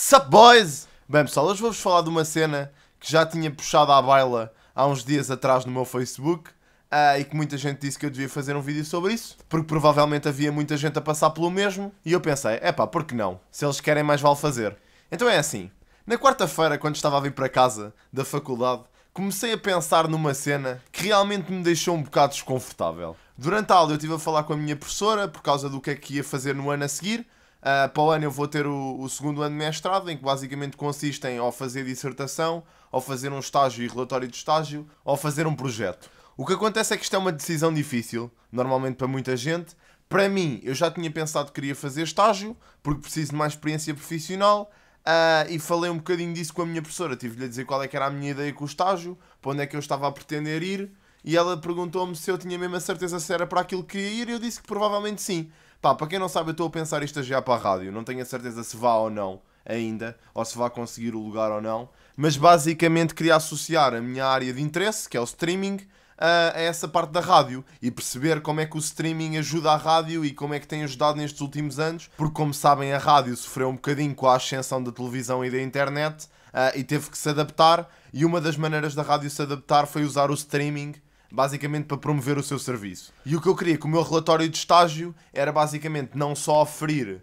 Sup boys! Bem pessoal, hoje vou-vos falar de uma cena que já tinha puxado à baila há uns dias atrás no meu Facebook uh, e que muita gente disse que eu devia fazer um vídeo sobre isso, porque provavelmente havia muita gente a passar pelo mesmo e eu pensei, epá, por que não? Se eles querem mais vale fazer. Então é assim, na quarta-feira quando estava a vir para casa da faculdade, comecei a pensar numa cena que realmente me deixou um bocado desconfortável. Durante a aula eu estive a falar com a minha professora por causa do que é que ia fazer no ano a seguir, Uh, para o ano eu vou ter o, o, segundo ano de mestrado, em que basicamente consiste em ou fazer dissertação, ou fazer um estágio e relatório de estágio, ou fazer um projeto. O que acontece é que isto é uma decisão difícil, normalmente para muita gente. Para mim, eu já tinha pensado que queria fazer estágio, porque preciso de mais experiência profissional, uh, e falei um bocadinho disso com a minha professora. Tive-lhe a dizer qual é que era a minha ideia com o estágio, para onde é que eu estava a pretender ir, e ela perguntou-me se eu tinha mesmo a certeza se era para aquilo que queria ir, e eu disse que provavelmente sim. Pá, para quem não sabe, eu estou a pensar em já para a rádio. Não tenho a certeza se vá ou não ainda, ou se vá conseguir o lugar ou não. Mas basicamente queria associar a minha área de interesse, que é o streaming, a, a essa parte da rádio e perceber como é que o streaming ajuda a rádio e como é que tem ajudado nestes últimos anos, porque, como sabem, a rádio sofreu um bocadinho com a ascensão da televisão e da internet e teve que se adaptar. E uma das maneiras da rádio se adaptar foi usar o streaming basicamente para promover o seu serviço. E o que eu queria com o meu relatório de estágio era basicamente não só oferir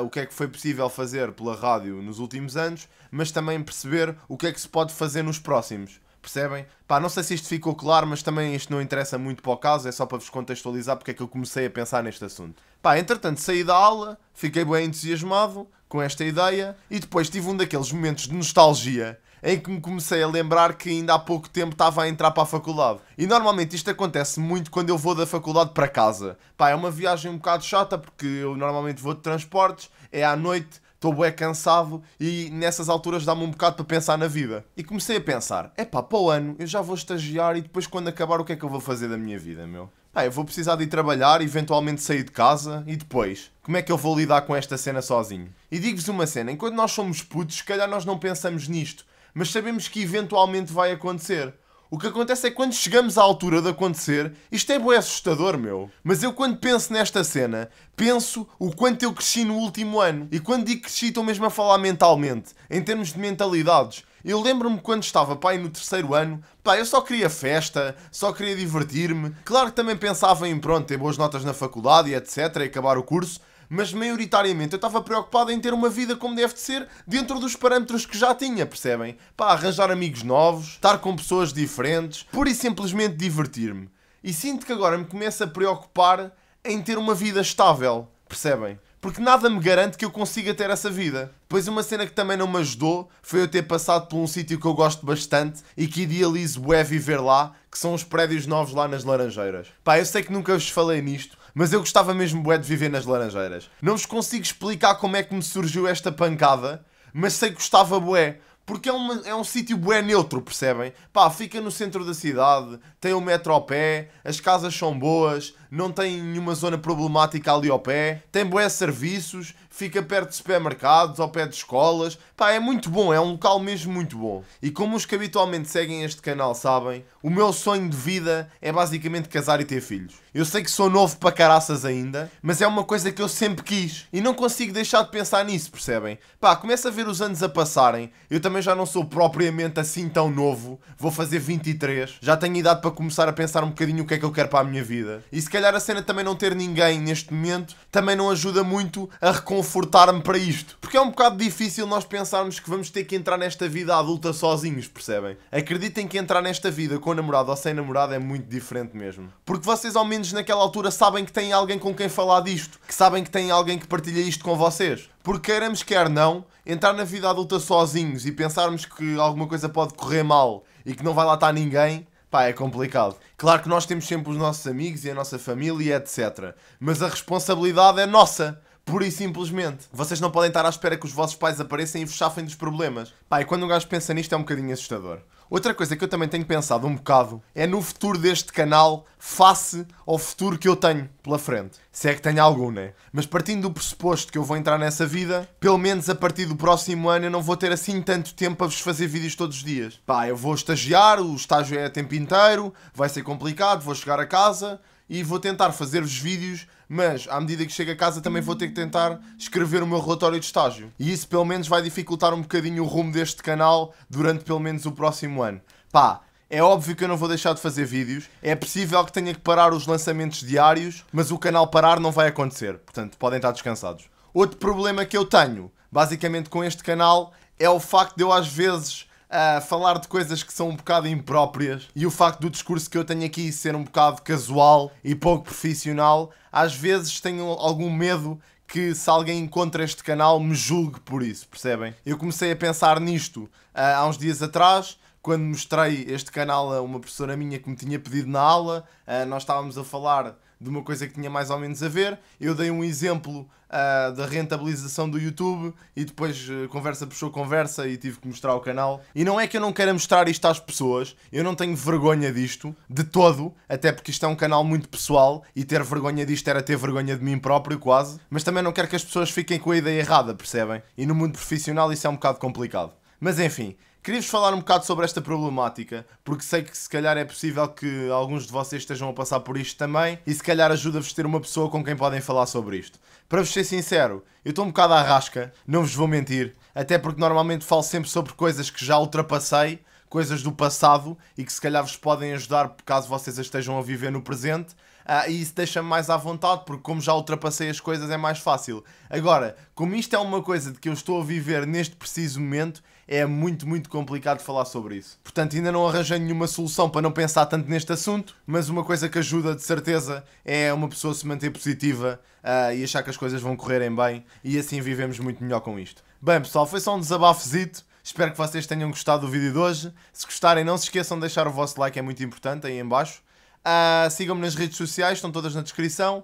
uh, o que é que foi possível fazer pela rádio nos últimos anos, mas também perceber o que é que se pode fazer nos próximos. Percebem? Pá, não sei se isto ficou claro, mas também isto não interessa muito para o caso, é só para vos contextualizar porque é que eu comecei a pensar neste assunto. Pá, entretanto saí da aula, fiquei bem entusiasmado com esta ideia e depois tive um daqueles momentos de nostalgia em que me comecei a lembrar que ainda há pouco tempo estava a entrar para a faculdade. E normalmente isto acontece muito quando eu vou da faculdade para casa. Pá, é uma viagem um bocado chata porque eu normalmente vou de transportes, é à noite, estou bem cansado e nessas alturas dá-me um bocado para pensar na vida. E comecei a pensar, é pá, para o ano eu já vou estagiar e depois quando acabar o que é que eu vou fazer da minha vida, meu? Pá, eu vou precisar de ir trabalhar, eventualmente sair de casa e depois, como é que eu vou lidar com esta cena sozinho? E digo-vos uma cena, enquanto nós somos putos, se calhar nós não pensamos nisto mas sabemos que eventualmente vai acontecer. O que acontece é que quando chegamos à altura de acontecer, isto é bem assustador, meu. Mas eu quando penso nesta cena, penso o quanto eu cresci no último ano. E quando digo cresci, estou mesmo a falar mentalmente, em termos de mentalidades. Eu lembro-me quando estava, pai, no terceiro ano, pá, eu só queria festa, só queria divertir-me. Claro que também pensava em, pronto, ter boas notas na faculdade e etc, e acabar o curso, mas maioritariamente eu estava preocupado em ter uma vida como deve de ser dentro dos parâmetros que já tinha, percebem? Para arranjar amigos novos, estar com pessoas diferentes, pura e simplesmente divertir-me. E sinto que agora me começo a preocupar em ter uma vida estável, percebem? Porque nada me garante que eu consiga ter essa vida. Pois uma cena que também não me ajudou foi eu ter passado por um sítio que eu gosto bastante e que idealizo é viver lá, que são os prédios novos lá nas Laranjeiras. Pá, eu sei que nunca vos falei nisto, mas eu gostava mesmo bué de viver nas Laranjeiras. Não vos consigo explicar como é que me surgiu esta pancada, mas sei que gostava bué. Porque é, uma, é um sítio bué neutro, percebem? Pá, fica no centro da cidade, tem o um metro ao pé, as casas são boas, não tem nenhuma zona problemática ali ao pé, tem bué serviços, fica perto de supermercados, ao pé de escolas. Pá, é muito bom, é um local mesmo muito bom. E como os que habitualmente seguem este canal sabem, o meu sonho de vida é basicamente casar e ter filhos. Eu sei que sou novo para caraças ainda, mas é uma coisa que eu sempre quis e não consigo deixar de pensar nisso, percebem? Pá, começa a ver os anos a passarem, eu também já não sou propriamente assim tão novo, vou fazer 23, já tenho idade para começar a pensar um bocadinho o que é que eu quero para a minha vida. E se calhar a cena também não ter ninguém neste momento também não ajuda muito a reconfortar-me para isto. Porque é um bocado difícil nós pensarmos que vamos ter que entrar nesta vida adulta sozinhos, percebem? Acreditem que entrar nesta vida com namorado ou sem namorado é muito diferente mesmo. Porque vocês, ao menos naquela altura, sabem que têm alguém com quem falar disto, que sabem que têm alguém que partilha isto com vocês. Porque queiramos, quer não, entrar na vida adulta sozinhos e pensarmos que alguma coisa pode correr mal e que não vai lá estar ninguém Pá, é complicado. Claro que nós temos sempre os nossos amigos e a nossa família, etc. Mas a responsabilidade é nossa. Pura e simplesmente. Vocês não podem estar à espera que os vossos pais apareçam e vos chafem dos problemas. Pá, e quando um gajo pensa nisto é um bocadinho assustador. Outra coisa que eu também tenho pensado um bocado é no futuro deste canal face ao futuro que eu tenho pela frente. Se é que tenho algum, né? Mas partindo do pressuposto que eu vou entrar nessa vida, pelo menos a partir do próximo ano eu não vou ter assim tanto tempo para vos fazer vídeos todos os dias. Pá, eu vou estagiar, o estágio é a tempo inteiro, vai ser complicado, vou chegar a casa, e vou tentar fazer-vos vídeos, mas à medida que chego a casa também vou ter que tentar escrever o meu relatório de estágio. E isso pelo menos vai dificultar um bocadinho o rumo deste canal durante pelo menos o próximo ano. Pá, é óbvio que eu não vou deixar de fazer vídeos, é possível que tenha que parar os lançamentos diários, mas o canal parar não vai acontecer, portanto podem estar descansados. Outro problema que eu tenho, basicamente com este canal, é o facto de eu às vezes a falar de coisas que são um bocado impróprias e o facto do discurso que eu tenho aqui ser um bocado casual e pouco profissional, às vezes tenho algum medo que se alguém encontra este canal me julgue por isso, percebem? Eu comecei a pensar nisto uh, há uns dias atrás, quando mostrei este canal a uma professora minha que me tinha pedido na aula, uh, nós estávamos a falar de uma coisa que tinha mais ou menos a ver. Eu dei um exemplo uh, da rentabilização do YouTube e depois uh, conversa puxou conversa e tive que mostrar o canal. E não é que eu não queira mostrar isto às pessoas, eu não tenho vergonha disto, de todo, até porque isto é um canal muito pessoal e ter vergonha disto era ter vergonha de mim próprio, quase. Mas também não quero que as pessoas fiquem com a ideia errada, percebem? E no mundo profissional isso é um bocado complicado. Mas enfim, Queria-vos falar um bocado sobre esta problemática, porque sei que se calhar é possível que alguns de vocês estejam a passar por isto também e se calhar ajuda-vos ter uma pessoa com quem podem falar sobre isto. Para vos ser sincero, eu estou um bocado à rasca, não vos vou mentir, até porque normalmente falo sempre sobre coisas que já ultrapassei, coisas do passado e que se calhar vos podem ajudar caso vocês estejam a viver no presente ah, e isso deixa-me mais à vontade, porque como já ultrapassei as coisas é mais fácil. Agora, como isto é uma coisa de que eu estou a viver neste preciso momento, é muito, muito complicado falar sobre isso. Portanto, ainda não arranjei nenhuma solução para não pensar tanto neste assunto, mas uma coisa que ajuda de certeza é uma pessoa se manter positiva uh, e achar que as coisas vão correrem bem e assim vivemos muito melhor com isto. Bem, pessoal, foi só um desabafozito. Espero que vocês tenham gostado do vídeo de hoje. Se gostarem, não se esqueçam de deixar o vosso like, é muito importante aí embaixo Uh, Sigam-me nas redes sociais, estão todas na descrição.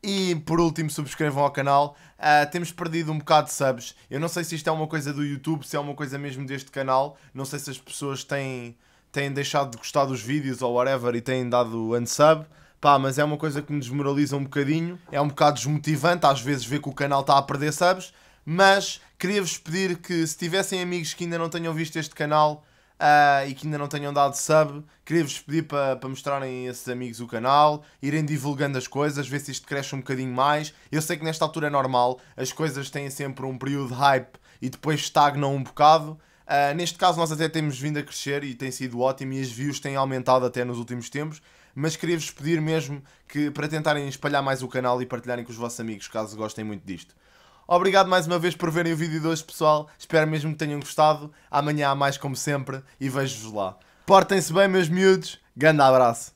E por último, subscrevam ao canal. Uh, temos perdido um bocado de subs. Eu não sei se isto é uma coisa do YouTube, se é uma coisa mesmo deste canal. Não sei se as pessoas têm, têm deixado de gostar dos vídeos ou whatever e têm dado unsub. Pá, mas é uma coisa que me desmoraliza um bocadinho. É um bocado desmotivante às vezes ver que o canal está a perder subs. Mas queria-vos pedir que se tivessem amigos que ainda não tenham visto este canal, Uh, e que ainda não tenham dado sub, queria-vos pedir para pa mostrarem a esses amigos o canal, irem divulgando as coisas, ver se isto cresce um bocadinho mais. Eu sei que nesta altura é normal, as coisas têm sempre um período de hype e depois estagnam um bocado. Uh, neste caso, nós até temos vindo a crescer e tem sido ótimo, e as views têm aumentado até nos últimos tempos. Mas queria-vos pedir mesmo que para tentarem espalhar mais o canal e partilharem com os vossos amigos, caso gostem muito disto. Obrigado mais uma vez por verem o vídeo de hoje, pessoal. Espero mesmo que tenham gostado. Amanhã há mais, como sempre, e vejo-vos lá. Portem-se bem, meus miúdos. Grande abraço.